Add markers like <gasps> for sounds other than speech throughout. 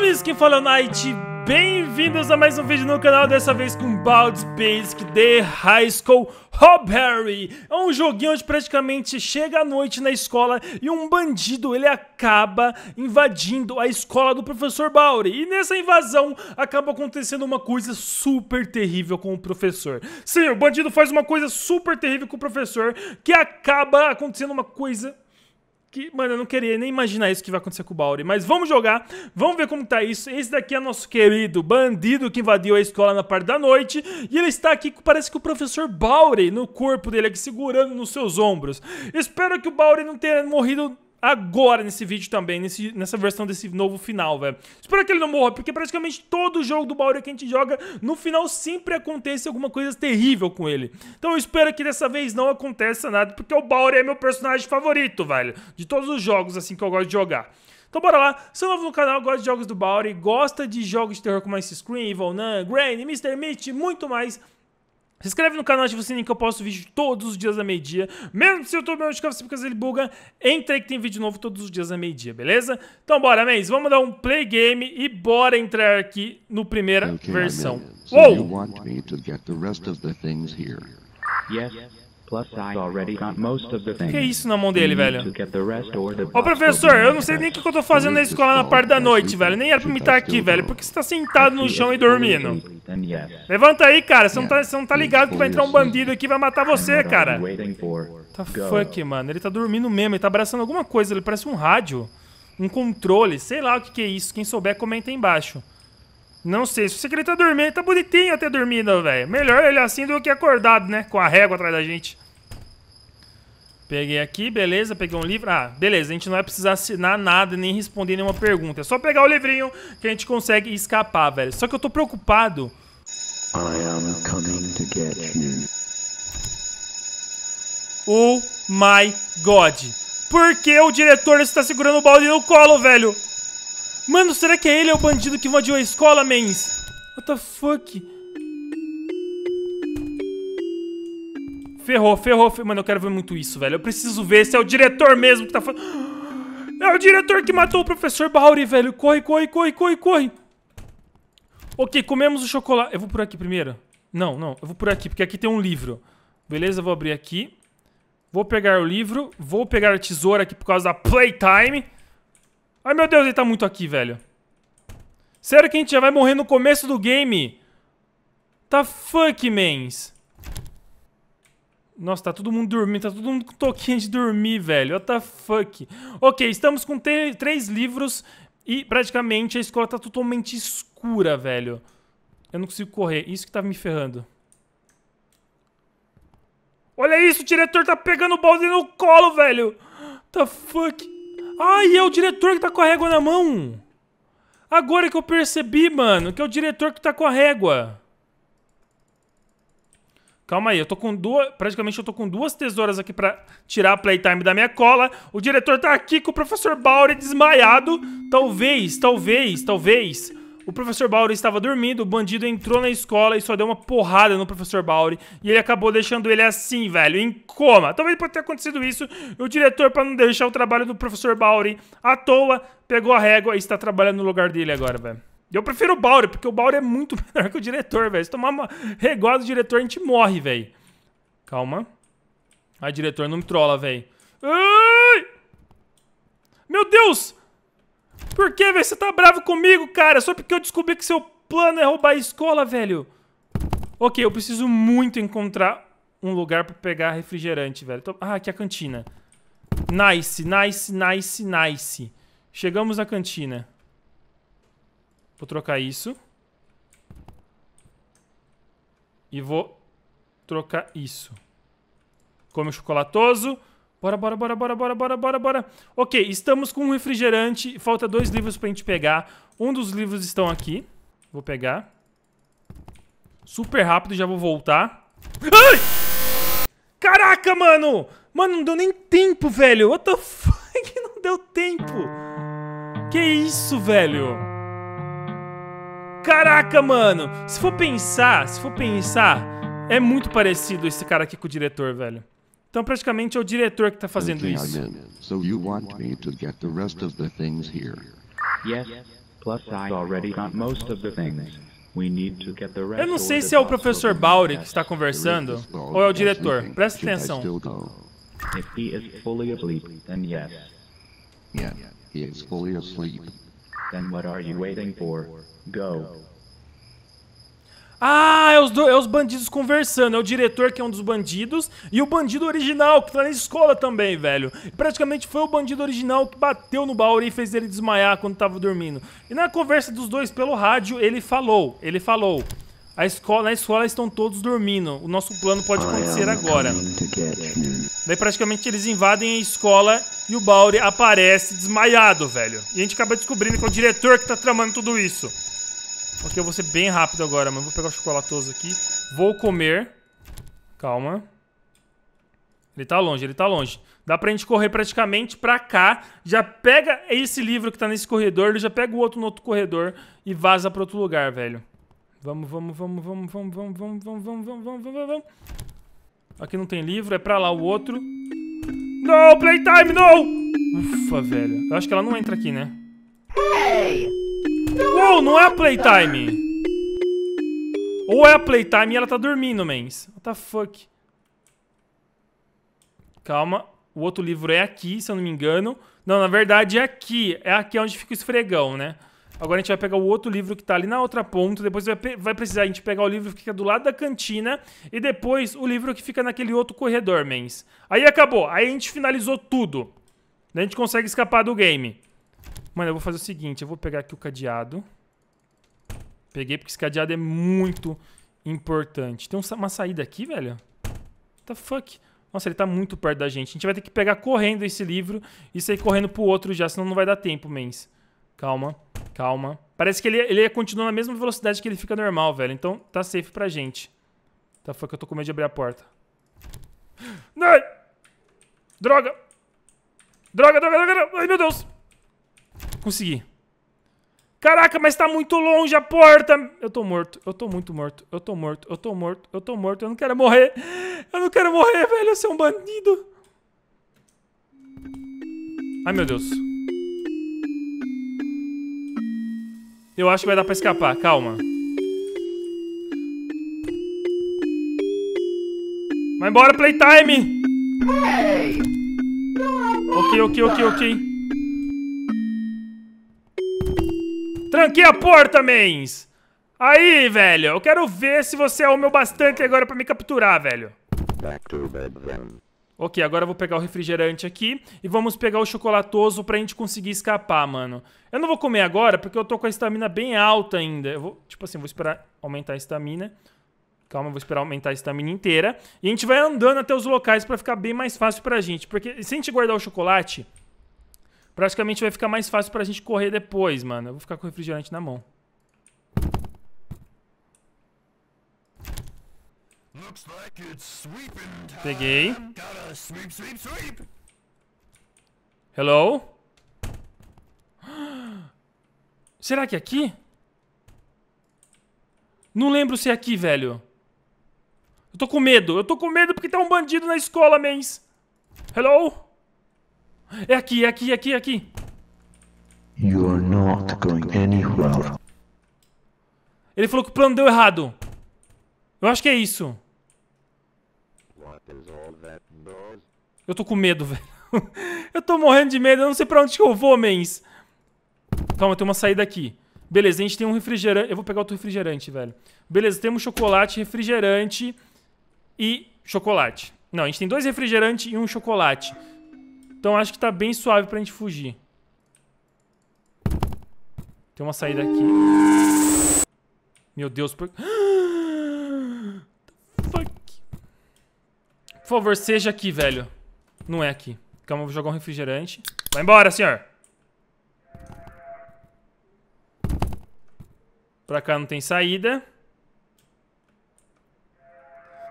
Yunis que fala Night, bem-vindos a mais um vídeo no canal, dessa vez com Baldur's Basic The High School *Hobbery*. É um joguinho onde praticamente chega à noite na escola e um bandido ele acaba invadindo a escola do professor Bauri. E nessa invasão acaba acontecendo uma coisa super terrível com o professor. Sim, o bandido faz uma coisa super terrível com o professor que acaba acontecendo uma coisa que, mano, eu não queria nem imaginar isso que vai acontecer com o Bauri. Mas vamos jogar, vamos ver como tá isso. Esse daqui é nosso querido bandido que invadiu a escola na parte da noite. E ele está aqui, parece que o professor Bauri, no corpo dele, aqui segurando nos seus ombros. Espero que o Bauri não tenha morrido agora nesse vídeo também, nesse, nessa versão desse novo final, velho. Espero que ele não morra, porque praticamente todo jogo do Baldur que a gente joga, no final sempre acontece alguma coisa terrível com ele. Então eu espero que dessa vez não aconteça nada, porque o Baldur é meu personagem favorito, velho. De todos os jogos, assim, que eu gosto de jogar. Então bora lá, é novo no canal, gosta de jogos do Baldur, gosta de jogos de terror como Ice Scream, Evil Nun, Granny, Mr. Meat e muito mais... Se inscreve no canal, ativa o sininho que eu posto vídeo todos os dias à meia dia Mesmo se o YouTube não ficar porque ele buga, entra aí que tem vídeo novo todos os dias à meia dia beleza? Então bora, mês, vamos dar um play game e bora entrar aqui no primeira okay, versão. coisas aqui? Sim. Que é isso na mão dele, velho? Ô, oh, professor, eu não sei nem o que eu tô fazendo na escola na parte da noite, velho. Nem era pra me estar aqui, velho. Por que você tá sentado no chão e dormindo? Levanta aí, cara. Você não tá, você não tá ligado que vai entrar um bandido aqui e vai matar você, cara. Tá fuck, mano. Ele tá dormindo mesmo. Ele tá abraçando alguma coisa. Ele parece um rádio. Um controle. Sei lá o que, que é isso. Quem souber, comenta aí embaixo. Não sei, se o secretário tá dormindo, tá bonitinho até dormindo, velho. Melhor ele assim do que acordado, né? Com a régua atrás da gente. Peguei aqui, beleza, peguei um livro. Ah, beleza, a gente não vai precisar assinar nada, nem responder nenhuma pergunta. É só pegar o livrinho que a gente consegue escapar, velho. Só que eu tô preocupado. I am coming to get you. Oh my god. Por que o diretor está segurando o balde no colo, velho? Mano, será que é ele é o bandido que invadiu a escola, mens? What the fuck? Ferrou, ferrou, ferrou. Mano, eu quero ver muito isso, velho. Eu preciso ver se é o diretor mesmo que tá falando. <gasps> É o diretor que matou o professor Bauri, velho. Corre, corre, corre, corre, corre. Ok, comemos o chocolate. Eu vou por aqui primeiro. Não, não. Eu vou por aqui, porque aqui tem um livro. Beleza, eu vou abrir aqui. Vou pegar o livro. Vou pegar a tesoura aqui por causa da playtime. Ai, meu Deus, ele tá muito aqui, velho. Sério que a gente já vai morrer no começo do game? Tá fuck, mans. Nossa, tá todo mundo dormindo, tá todo mundo com toquinha de dormir, velho. What the fuck? Ok, estamos com três livros e praticamente a escola tá totalmente escura, velho. Eu não consigo correr, isso que tá me ferrando. Olha isso, o diretor tá pegando o balde no colo, velho. What the fuck? Ai, é o diretor que tá com a régua na mão. Agora que eu percebi, mano, que é o diretor que tá com a régua. Calma aí, eu tô com duas... Praticamente eu tô com duas tesouras aqui pra tirar a playtime da minha cola. O diretor tá aqui com o professor Bauer desmaiado. Talvez, talvez, talvez... O professor Bauri estava dormindo, o bandido entrou na escola e só deu uma porrada no professor Bauri. E ele acabou deixando ele assim, velho, em coma. Talvez por ter acontecido isso, o diretor, para não deixar o trabalho do professor Bauri à toa, pegou a régua e está trabalhando no lugar dele agora, velho. Eu prefiro o Bauri, porque o Bauri é muito <laughs> melhor que o diretor, velho. Se tomar uma régua do diretor, a gente morre, velho. Calma. Ai, diretor, não me trola, velho. Meu Deus! Por que, velho? Você tá bravo comigo, cara? Só porque eu descobri que seu plano é roubar a escola, velho. Ok, eu preciso muito encontrar um lugar pra pegar refrigerante, velho. Tô... Ah, aqui é a cantina. Nice, nice, nice, nice. Chegamos na cantina. Vou trocar isso. E vou trocar isso. Come o chocolatoso. Bora, bora, bora, bora, bora, bora, bora, bora. Ok, estamos com um refrigerante. Falta dois livros pra gente pegar. Um dos livros estão aqui. Vou pegar. Super rápido, já vou voltar. Ai! Caraca, mano! Mano, não deu nem tempo, velho. What the fuck? <laughs> Não deu tempo. Que isso, velho? Caraca, mano. Se for pensar, se for pensar, é muito parecido esse cara aqui com o diretor, velho. Então praticamente é o diretor que está fazendo isso. So you want me to get the rest of the things here? Yes. Plus I already got most of the things. We need to get the rest Eu não sei se é o professor Bauri que está conversando ou é o diretor. Presta atenção. If he is fully asleep, then yes. Yeah, he is fully asleep. Then what are you waiting for? Go. Ah, é os, do, é os bandidos conversando. É o diretor que é um dos bandidos e o bandido original que tá na escola também, velho. Praticamente foi o bandido original que bateu no Bauri e fez ele desmaiar quando tava dormindo. E na conversa dos dois pelo rádio, ele falou, ele falou. A escola, na escola estão todos dormindo. O nosso plano pode é acontecer agora. Daí praticamente eles invadem a escola e o Bauri aparece desmaiado, velho. E a gente acaba descobrindo que é o diretor que tá tramando tudo isso. Ok, eu vou ser bem rápido agora, mano. Vou pegar o chocolatoso aqui. Vou comer. Calma. Ele tá longe, ele tá longe. Dá pra gente correr praticamente pra cá. Já pega esse livro que tá nesse corredor, ele já pega o outro no outro corredor e vaza pra outro lugar, velho. Vamos, vamos, vamos, vamos, vamos, vamos, vamos, vamos, vamos, vamos, vamos, vamos, vamos. Aqui não tem livro, é pra lá o outro. Não, playtime, não! Ufa, velho. Eu acho que ela não entra aqui, né? Hey! Uou, não é a playtime. Ou é a playtime e ela tá dormindo, mens. What the fuck? Calma. O outro livro é aqui, se eu não me engano. Não, na verdade é aqui. É aqui onde fica o esfregão, né? Agora a gente vai pegar o outro livro que tá ali na outra ponta. Depois vai, vai precisar a gente pegar o livro que fica do lado da cantina. E depois o livro que fica naquele outro corredor, mens. Aí acabou. Aí a gente finalizou tudo. a gente consegue escapar do game. Mano, eu vou fazer o seguinte. Eu vou pegar aqui o cadeado. Peguei porque esse cadeado é muito importante. Tem uma saída aqui, velho? What the fuck? Nossa, ele tá muito perto da gente. A gente vai ter que pegar correndo esse livro e sair correndo pro outro já, senão não vai dar tempo, mens. Calma, calma. Parece que ele, ele continua na mesma velocidade que ele fica normal, velho. Então tá safe pra gente. Tá fuck, eu tô com medo de abrir a porta. Ai! <gasps> Droga! Droga, droga, droga! Ai, meu Deus! consegui. Caraca, mas tá muito longe a porta. Eu tô morto, eu tô muito morto, eu tô morto, eu tô morto, eu tô morto. Eu não quero morrer. Eu não quero morrer, velho. Eu sou um bandido. Ai, meu Deus. Eu acho que vai dar pra escapar. Calma. Vai embora, playtime. Ok, ok, ok, ok. Tranquei a porta, mens! Aí, velho, eu quero ver se você é o meu bastante agora pra me capturar, velho. Back to bed, then. Ok, agora eu vou pegar o refrigerante aqui e vamos pegar o chocolatoso pra gente conseguir escapar, mano. Eu não vou comer agora porque eu tô com a estamina bem alta ainda. Eu vou, tipo assim, vou esperar aumentar a estamina. Calma, eu vou esperar aumentar a estamina inteira. E a gente vai andando até os locais pra ficar bem mais fácil pra gente. Porque se a gente guardar o chocolate, Praticamente vai ficar mais fácil pra gente correr depois, mano. Eu vou ficar com o refrigerante na mão. Peguei. Hello? <gasps> Será que é aqui? Não lembro se é aqui, velho. Eu tô com medo. Eu tô com medo porque tá um bandido na escola, mens. Hello? É aqui, é aqui, é aqui, é aqui. not going anywhere. Ele falou que o plano deu errado. Eu acho que é isso. Eu tô com medo, <laughs> velho. eu tô morrendo de medo. Eu não sei pra onde que eu vou, mens. Calma, tem uma saída aqui. Beleza, a gente tem um refrigerante. Eu vou pegar outro refrigerante, velho. Beleza, temos chocolate, refrigerante e chocolate. Não, a gente tem dois refrigerantes e um chocolate. Então acho que tá bem suave pra gente fugir. Tem uma saída aqui. Meu Deus, por... <gasps> Fuck. Por favor, seja aqui, velho. Não é aqui. Calma, eu vou jogar um refrigerante. Vai embora, senhor. Pra cá não tem saída.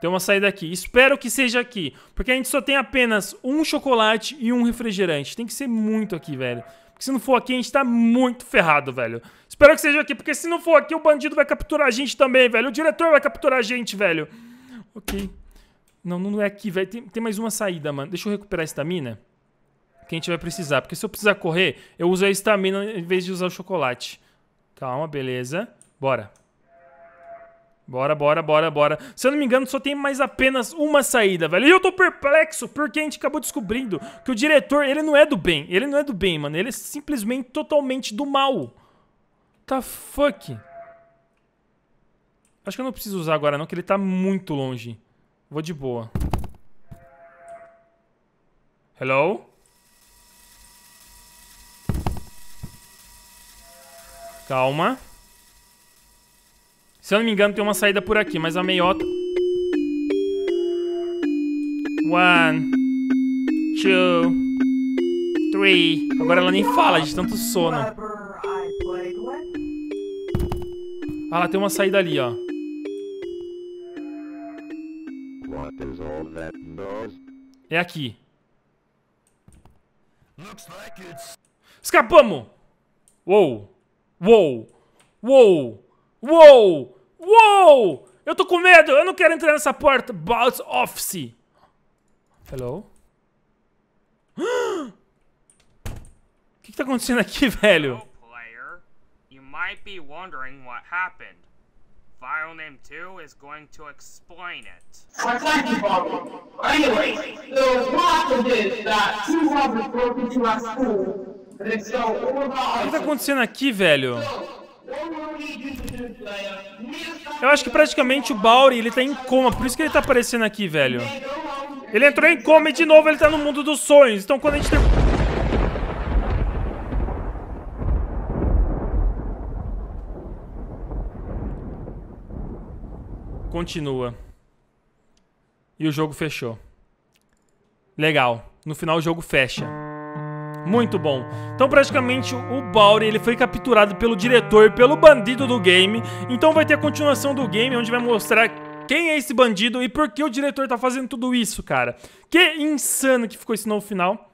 Tem uma saída aqui. Espero que seja aqui. Porque a gente só tem apenas um chocolate e um refrigerante. Tem que ser muito aqui, velho. Porque se não for aqui, a gente tá muito ferrado, velho. Espero que seja aqui, porque se não for aqui, o bandido vai capturar a gente também, velho. O diretor vai capturar a gente, velho. Ok. Não, não é aqui, velho. Tem, tem mais uma saída, mano. Deixa eu recuperar a estamina. Que a gente vai precisar. Porque se eu precisar correr, eu uso a estamina em vez de usar o chocolate. Calma, beleza. Bora. Bora, bora, bora, bora. Se eu não me engano, só tem mais apenas uma saída, velho. E eu tô perplexo, porque a gente acabou descobrindo que o diretor, ele não é do bem. Ele não é do bem, mano. Ele é simplesmente totalmente do mal. Tá fuck. Acho que eu não preciso usar agora não, que ele tá muito longe. Vou de boa. Hello? Calma. Se eu não me engano, tem uma saída por aqui, mas a meiota... One... Two... Three... Agora ela nem fala de tanto sono. Ah, ela tem uma saída ali, ó. É aqui. Escapamos! Uou! Uou! Uou! Uou! Uou! Eu tô com medo! Eu não quero entrar nessa porta! Boss Office! Hello? <gasps> O que, que tá acontecendo aqui, <laughs> velho? You might be wondering what happened. File name 2 is going to explain it. Anyway, the problem is that two robbers broke into our school. O que tá acontecendo aqui, velho? So, what will we do to eu acho que praticamente o Bauri, ele tá em coma. Por isso que ele tá aparecendo aqui, velho. Ele entrou em coma e de novo ele tá no mundo dos sonhos. Então quando a gente... Tem... Continua. E o jogo fechou. Legal. No final o jogo fecha. Muito bom. Então, praticamente, o Bauri ele foi capturado pelo diretor, pelo bandido do game. Então, vai ter a continuação do game, onde vai mostrar quem é esse bandido e por que o diretor tá fazendo tudo isso, cara. Que insano que ficou esse novo final.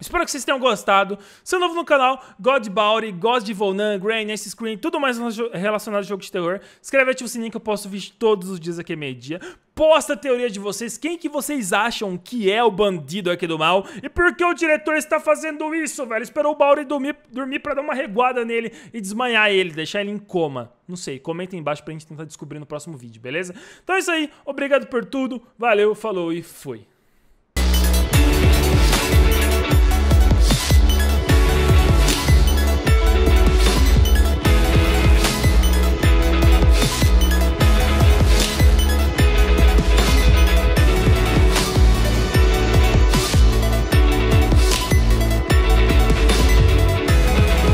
Espero que vocês tenham gostado. Se é novo no canal, God Bounty, God de Volnan, Grain, Ice Screen, tudo mais relacionado ao jogo de terror. Escreve ativa o sininho que eu posto vídeo todos os dias aqui meio-dia. Posta a teoria de vocês, quem que vocês acham que é o bandido aqui do mal e por que o diretor está fazendo isso, velho? Esperou o Bauri dormir, dormir para dar uma reguada nele e desmanhar ele, deixar ele em coma. Não sei, comenta aí embaixo pra gente tentar descobrir no próximo vídeo, beleza? Então é isso aí, obrigado por tudo, valeu, falou e fui.